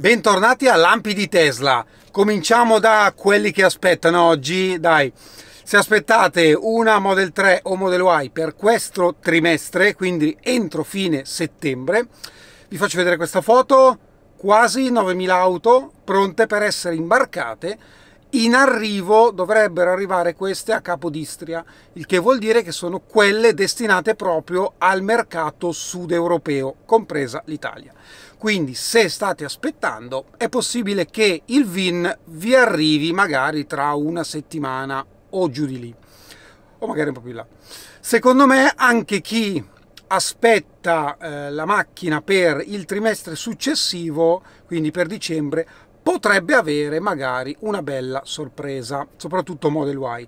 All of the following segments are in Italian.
Bentornati a Lampi di Tesla. Cominciamo da quelli che aspettano oggi. Dai, se aspettate una Model 3 o Model Y per questo trimestre, quindi entro fine settembre, vi faccio vedere questa foto. Quasi 9.000 auto pronte per essere imbarcate. In arrivo dovrebbero arrivare queste a Capodistria, il che vuol dire che sono quelle destinate proprio al mercato sud europeo, compresa l'Italia quindi se state aspettando è possibile che il VIN vi arrivi magari tra una settimana o giù di lì o magari un po' più in là secondo me anche chi aspetta eh, la macchina per il trimestre successivo quindi per dicembre potrebbe avere magari una bella sorpresa soprattutto Model Y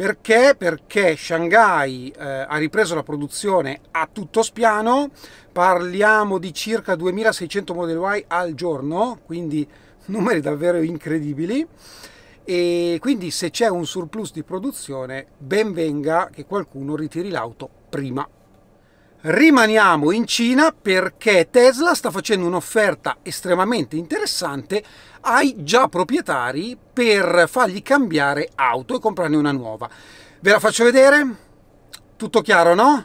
perché? Perché Shanghai eh, ha ripreso la produzione a tutto spiano, parliamo di circa 2600 Model Y al giorno, quindi numeri davvero incredibili e quindi se c'è un surplus di produzione ben venga che qualcuno ritiri l'auto prima Rimaniamo in Cina perché Tesla sta facendo un'offerta estremamente interessante ai già proprietari per fargli cambiare auto e comprarne una nuova. Ve la faccio vedere? Tutto chiaro, no?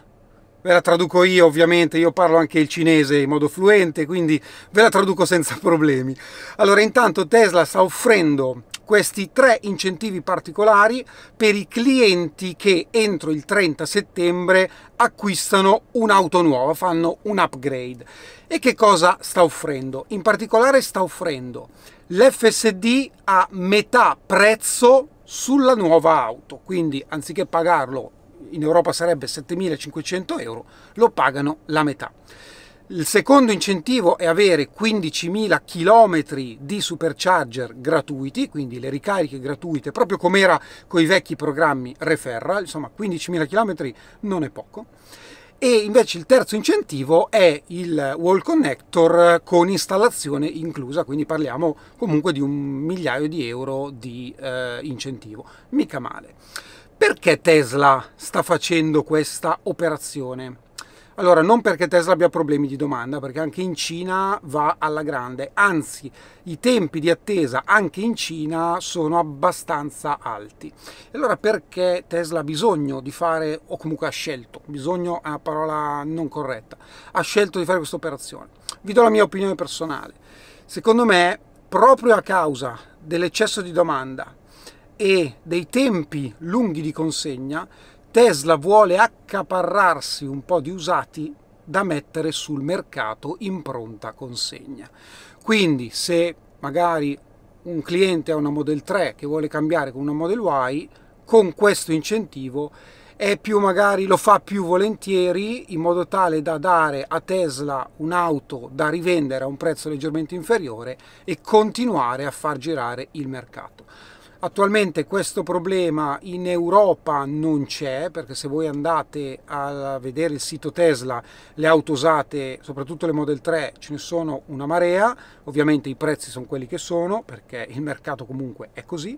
Ve la traduco io ovviamente, io parlo anche il cinese in modo fluente, quindi ve la traduco senza problemi. Allora, intanto Tesla sta offrendo questi tre incentivi particolari per i clienti che entro il 30 settembre acquistano un'auto nuova, fanno un upgrade. E che cosa sta offrendo? In particolare sta offrendo l'FSD a metà prezzo sulla nuova auto, quindi anziché pagarlo in Europa sarebbe 7.500 euro, lo pagano la metà. Il secondo incentivo è avere 15.000 km di supercharger gratuiti, quindi le ricariche gratuite, proprio come era con i vecchi programmi Referra, insomma 15.000 km non è poco. E invece il terzo incentivo è il wall connector con installazione inclusa, quindi parliamo comunque di un migliaio di euro di eh, incentivo, mica male. Perché Tesla sta facendo questa operazione? Allora, non perché Tesla abbia problemi di domanda, perché anche in Cina va alla grande, anzi i tempi di attesa anche in Cina sono abbastanza alti. Allora perché Tesla ha bisogno di fare, o comunque ha scelto, bisogno è una parola non corretta, ha scelto di fare questa operazione? Vi do la mia opinione personale. Secondo me, proprio a causa dell'eccesso di domanda e dei tempi lunghi di consegna, Tesla vuole accaparrarsi un po' di usati da mettere sul mercato in pronta consegna. Quindi se magari un cliente ha una Model 3 che vuole cambiare con una Model Y, con questo incentivo lo fa più volentieri in modo tale da dare a Tesla un'auto da rivendere a un prezzo leggermente inferiore e continuare a far girare il mercato. Attualmente questo problema in Europa non c'è, perché se voi andate a vedere il sito Tesla, le auto usate, soprattutto le Model 3, ce ne sono una marea, ovviamente i prezzi sono quelli che sono, perché il mercato comunque è così,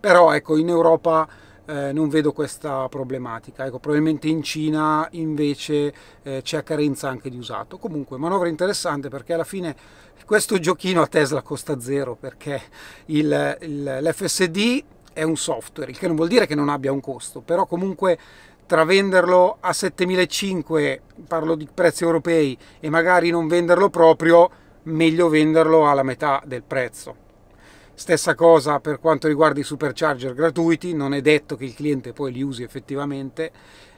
però ecco in Europa eh, non vedo questa problematica. Ecco, probabilmente in Cina invece eh, c'è carenza anche di usato. Comunque manovra interessante perché alla fine questo giochino a Tesla costa zero perché il, il, l'FSD è un software, il che non vuol dire che non abbia un costo, però comunque tra venderlo a 7.500, parlo di prezzi europei, e magari non venderlo proprio, meglio venderlo alla metà del prezzo. Stessa cosa per quanto riguarda i supercharger gratuiti, non è detto che il cliente poi li usi effettivamente,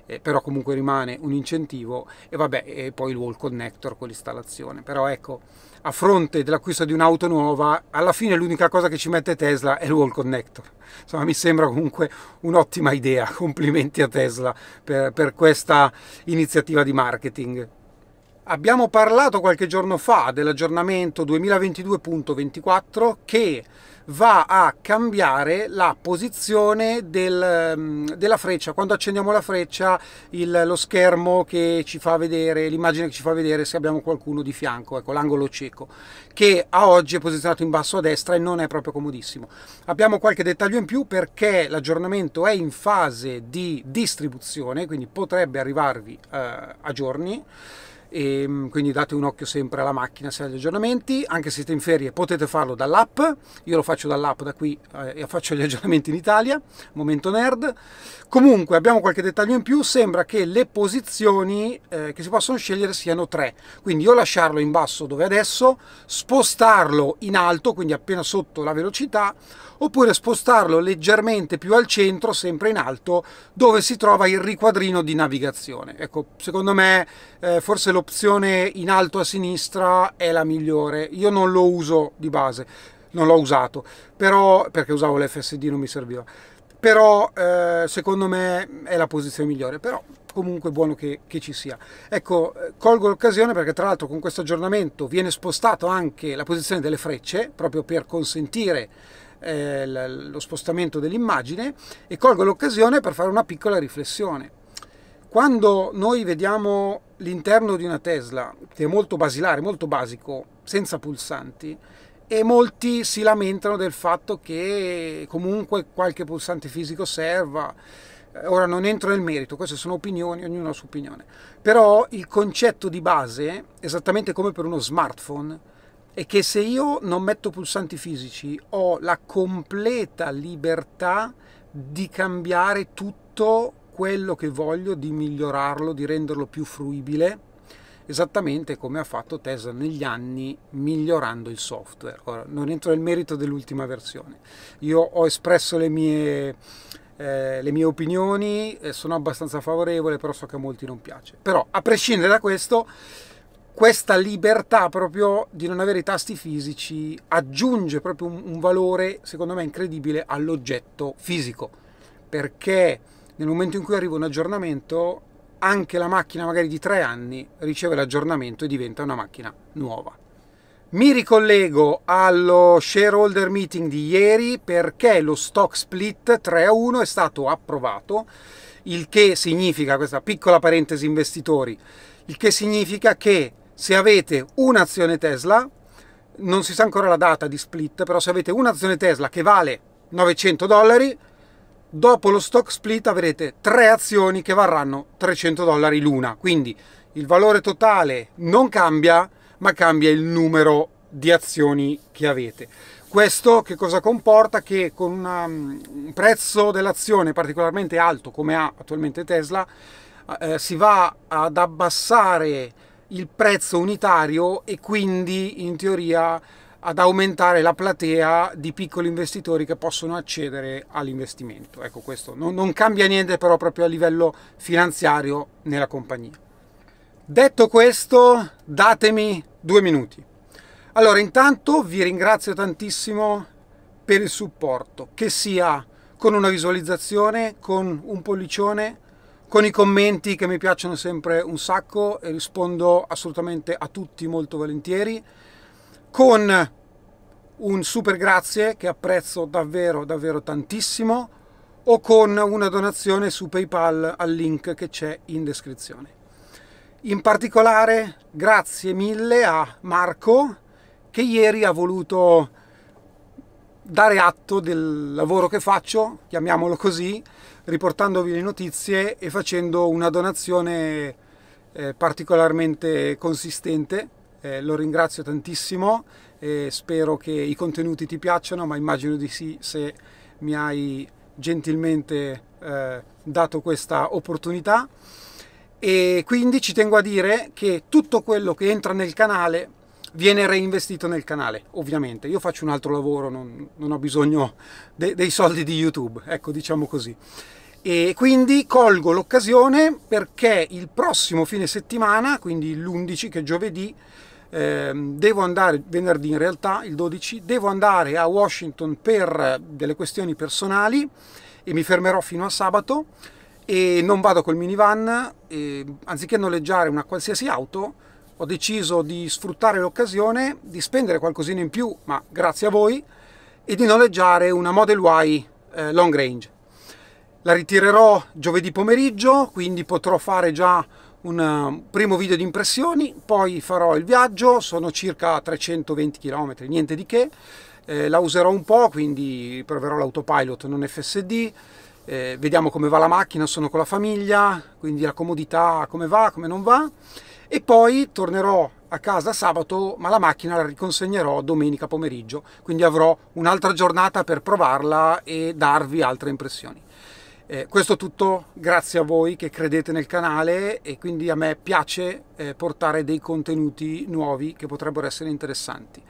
eh, però comunque rimane un incentivo e vabbè, e poi il wall connector con l'installazione. Però ecco, a fronte dell'acquisto di un'auto nuova, alla fine l'unica cosa che ci mette Tesla è il wall connector. Insomma, mi sembra comunque un'ottima idea. Complimenti a Tesla per, per questa iniziativa di marketing. Abbiamo parlato qualche giorno fa dell'aggiornamento 2022.24 che va a cambiare la posizione del, mm, della freccia. Quando accendiamo la freccia, il, lo schermo che ci fa vedere, l'immagine che ci fa vedere se abbiamo qualcuno di fianco, ecco l'angolo cieco, che a oggi è posizionato in basso a destra e non è proprio comodissimo. Abbiamo qualche dettaglio in più perché l'aggiornamento è in fase di distribuzione, quindi potrebbe arrivarvi eh, a giorni e ehm, quindi date un occhio sempre alla macchina se ha gli aggiornamenti anche se siete in ferie potete farlo dall'app io lo faccio dall'app da qui eh, e faccio gli aggiornamenti in Italia momento nerd comunque abbiamo qualche dettaglio in più sembra che le posizioni eh, che si possono scegliere siano tre quindi io lasciarlo in basso dove adesso spostarlo in alto quindi appena sotto la velocità oppure spostarlo leggermente più al centro sempre in alto dove si trova il riquadrino di navigazione ecco secondo me eh, forse lo l'opzione in alto a sinistra è la migliore. Io non lo uso di base, non l'ho usato, però perché usavo l'FSD non mi serviva. Però eh, secondo me è la posizione migliore, però comunque buono che, che ci sia. Ecco, eh, colgo l'occasione perché tra l'altro con questo aggiornamento viene spostato anche la posizione delle frecce, proprio per consentire eh, lo spostamento dell'immagine, e colgo l'occasione per fare una piccola riflessione quando noi vediamo l'interno di una Tesla, che è molto basilare, molto basico, senza pulsanti, e molti si lamentano del fatto che comunque qualche pulsante fisico serva. Eh, ora non entro nel merito, queste sono opinioni, ognuno ha la sua opinione. Però il concetto di base, esattamente come per uno smartphone, è che se io non metto pulsanti fisici ho la completa libertà di cambiare tutto quello che voglio, di migliorarlo, di renderlo più fruibile, esattamente come ha fatto Tesla negli anni migliorando il software. Ora, non entro nel merito dell'ultima versione. Io ho espresso le mie, eh, le mie opinioni, eh, sono abbastanza favorevole, però so che a molti non piace. Però, a prescindere da questo, questa libertà proprio di non avere i tasti fisici aggiunge proprio un, valore, secondo me, incredibile all'oggetto fisico. Perché nel momento in cui arriva un aggiornamento, anche la macchina magari di tre anni riceve l'aggiornamento e diventa una macchina nuova. Mi ricollego allo shareholder meeting di ieri perché lo stock split 3 a 1 è stato approvato, il che significa, questa piccola parentesi investitori, il che significa che se avete un'azione Tesla, non si sa ancora la data di split, però se avete un'azione Tesla che vale 900 dollari, dopo lo stock split avrete tre azioni che varranno 300 dollari l'una quindi il valore totale non cambia ma cambia il numero di azioni che avete questo che cosa comporta che con una, mm, un prezzo dell'azione particolarmente alto come ha attualmente Tesla eh, eh, si va ad abbassare il prezzo unitario e quindi in teoria ad aumentare la platea di piccoli investitori che possono accedere all'investimento. Ecco questo, non, non cambia niente però proprio a livello finanziario nella compagnia. Detto questo, datemi due minuti. Allora, intanto vi ringrazio tantissimo per il supporto, che sia con una visualizzazione, con un pollicione, con i commenti che mi piacciono sempre un sacco e rispondo assolutamente a tutti molto volentieri con un super grazie che apprezzo davvero davvero tantissimo o con una donazione su PayPal al link che c'è in descrizione. In particolare grazie mille a Marco che ieri ha voluto dare atto del lavoro che faccio, chiamiamolo così, riportandovi le notizie e facendo una donazione eh, particolarmente consistente eh, lo ringrazio tantissimo e spero che i contenuti ti piacciono, ma immagino di sì se mi hai gentilmente eh, dato questa opportunità. E quindi ci tengo a dire che tutto quello che entra nel canale viene reinvestito nel canale, ovviamente. Io faccio un altro lavoro, non, non ho bisogno de, dei soldi di YouTube, ecco, diciamo così. E quindi colgo l'occasione perché il prossimo fine settimana, quindi l'11 che è giovedì, eh, devo andare venerdì in realtà, il 12, devo andare a Washington per eh, delle questioni personali e mi fermerò fino a sabato e non vado col minivan, e, anziché noleggiare una qualsiasi auto ho deciso di sfruttare l'occasione, di spendere qualcosina in più, ma grazie a voi, e di noleggiare una Model Y eh, long range. La ritirerò giovedì pomeriggio, quindi potrò fare già un primo video di impressioni, poi farò il viaggio, sono circa 320 km, niente di che, eh, la userò un po', quindi proverò l'autopilot non FSD, eh, vediamo come va la macchina, sono con la famiglia, quindi la comodità come va, come non va, e poi tornerò a casa sabato, ma la macchina la riconsegnerò domenica pomeriggio, quindi avrò un'altra giornata per provarla e darvi altre impressioni. Eh, questo tutto grazie a voi che credete nel canale e quindi a me piace eh, portare dei contenuti nuovi che potrebbero essere interessanti.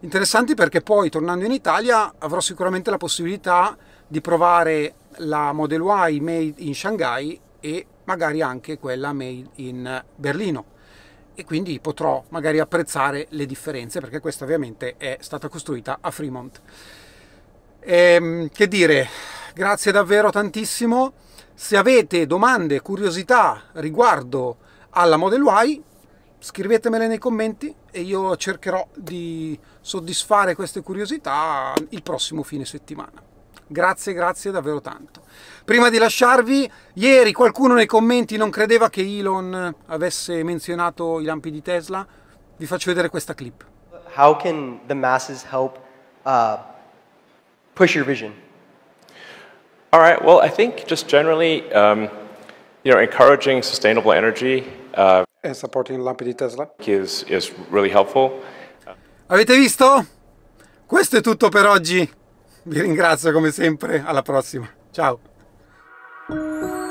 Interessanti perché poi tornando in Italia avrò sicuramente la possibilità di provare la Model Y made in Shanghai e magari anche quella made in Berlino e quindi potrò magari apprezzare le differenze perché questa ovviamente è stata costruita a Fremont. Ehm, che dire, Grazie davvero tantissimo. Se avete domande, curiosità riguardo alla Model Y, scrivetemele nei commenti e io cercherò di soddisfare queste curiosità il prossimo fine settimana. Grazie, grazie davvero tanto. Prima di lasciarvi, ieri qualcuno nei commenti non credeva che Elon avesse menzionato i lampi di Tesla. Vi faccio vedere questa clip. How can the masses help uh, push your vision? All right. Well, I think just generally, um, you know, encouraging sustainable energy uh, and supporting lampi Tesla is, is really helpful. Avete visto? Questo è tutto per oggi. Vi ringrazio come sempre. Alla prossima. Ciao.